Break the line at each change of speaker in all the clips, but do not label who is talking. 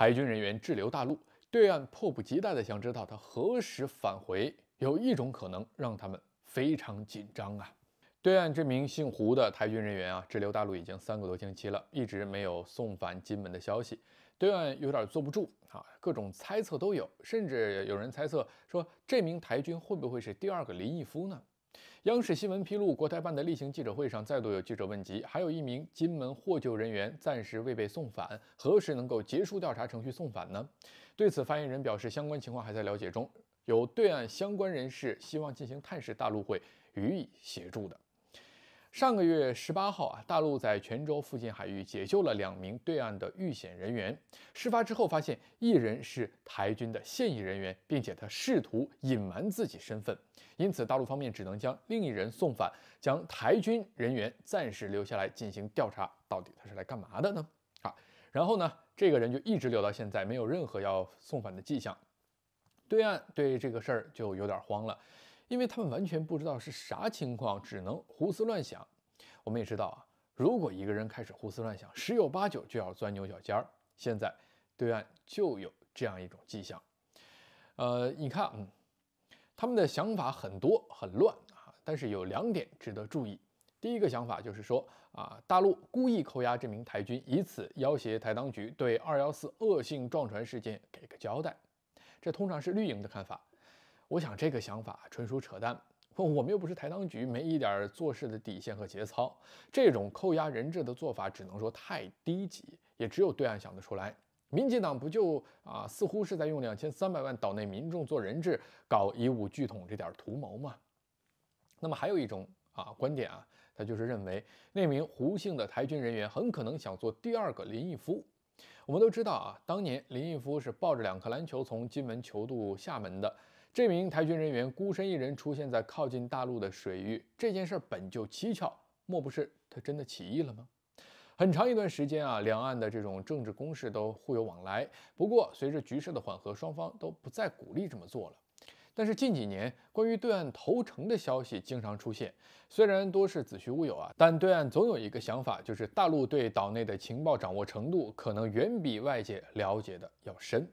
海军人员滞留大陆，对岸迫不及待地想知道他何时返回。有一种可能让他们非常紧张啊！对岸这名姓胡的台军人员啊，滞留大陆已经三个多星期了，一直没有送返金门的消息，对岸有点坐不住啊，各种猜测都有，甚至有人猜测说，这名台军会不会是第二个林毅夫呢？央视新闻披露，国台办的例行记者会上，再度有记者问及，还有一名金门获救人员暂时未被送返，何时能够结束调查程序送返呢？对此，发言人表示，相关情况还在了解中，有对岸相关人士希望进行探视，大陆会予以协助的。上个月十八号啊，大陆在泉州附近海域解救了两名对岸的遇险人员。事发之后，发现一人是台军的现役人员，并且他试图隐瞒自己身份，因此大陆方面只能将另一人送返，将台军人员暂时留下来进行调查。到底他是来干嘛的呢？啊，然后呢，这个人就一直留到现在，没有任何要送返的迹象。对岸对这个事儿就有点慌了。因为他们完全不知道是啥情况，只能胡思乱想。我们也知道啊，如果一个人开始胡思乱想，十有八九就要钻牛角尖儿。现在对岸就有这样一种迹象。呃，你看，嗯，他们的想法很多很乱啊，但是有两点值得注意。第一个想法就是说啊，大陆故意扣押这名台军，以此要挟台当局对二幺四恶性撞船事件给个交代。这通常是绿营的看法。我想这个想法纯属扯淡，我们又不是台当局，没一点做事的底线和节操。这种扣押人质的做法，只能说太低级，也只有对岸想得出来。民进党不就啊，似乎是在用两千三百万岛内民众做人质，搞以武拒统这点图谋吗？那么还有一种啊观点啊，他就是认为那名胡姓的台军人员很可能想做第二个林毅夫。我们都知道啊，当年林毅夫是抱着两颗篮球从金门球渡厦门的。这名台军人员孤身一人出现在靠近大陆的水域，这件事本就蹊跷，莫不是他真的起义了吗？很长一段时间啊，两岸的这种政治攻势都互有往来。不过，随着局势的缓和，双方都不再鼓励这么做了。但是近几年，关于对岸投诚的消息经常出现，虽然多是子虚乌有啊，但对岸总有一个想法，就是大陆对岛内的情报掌握程度可能远比外界了解的要深。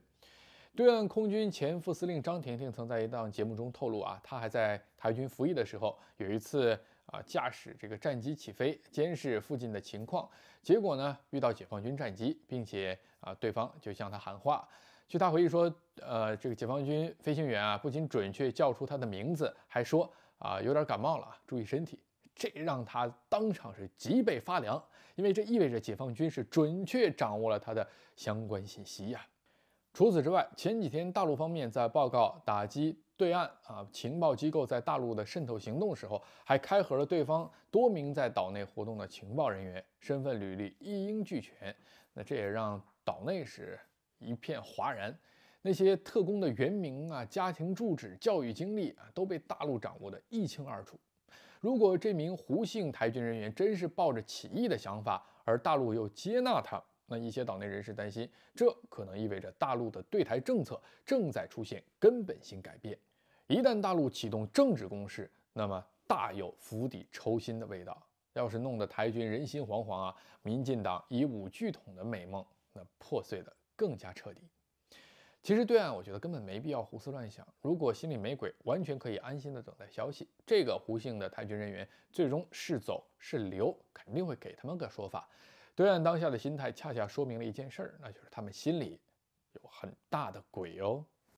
对岸空军前副司令张婷婷曾在一档节目中透露啊，他还在台军服役的时候，有一次啊驾驶这个战机起飞，监视附近的情况，结果呢遇到解放军战机，并且啊对方就向他喊话。据他回忆说，呃这个解放军飞行员啊不仅准确叫出他的名字，还说啊有点感冒了啊，注意身体。这让他当场是脊背发凉，因为这意味着解放军是准确掌握了他的相关信息呀。除此之外，前几天大陆方面在报告打击对岸啊情报机构在大陆的渗透行动时候，还开合了对方多名在岛内活动的情报人员身份履历一应俱全。那这也让岛内是一片哗然，那些特工的原名啊、家庭住址、教育经历啊都被大陆掌握得一清二楚。如果这名胡姓台军人员真是抱着起义的想法，而大陆又接纳他。那一些岛内人士担心，这可能意味着大陆的对台政策正在出现根本性改变。一旦大陆启动政治攻势，那么大有釜底抽薪的味道。要是弄得台军人心惶惶啊，民进党以武拒统的美梦那破碎的更加彻底。其实对岸我觉得根本没必要胡思乱想，如果心里没鬼，完全可以安心的等待消息。这个胡姓的台军人员最终是走是留，肯定会给他们个说法。对岸当下的心态，恰恰说明了一件事儿，那就是他们心里有很大的鬼哦。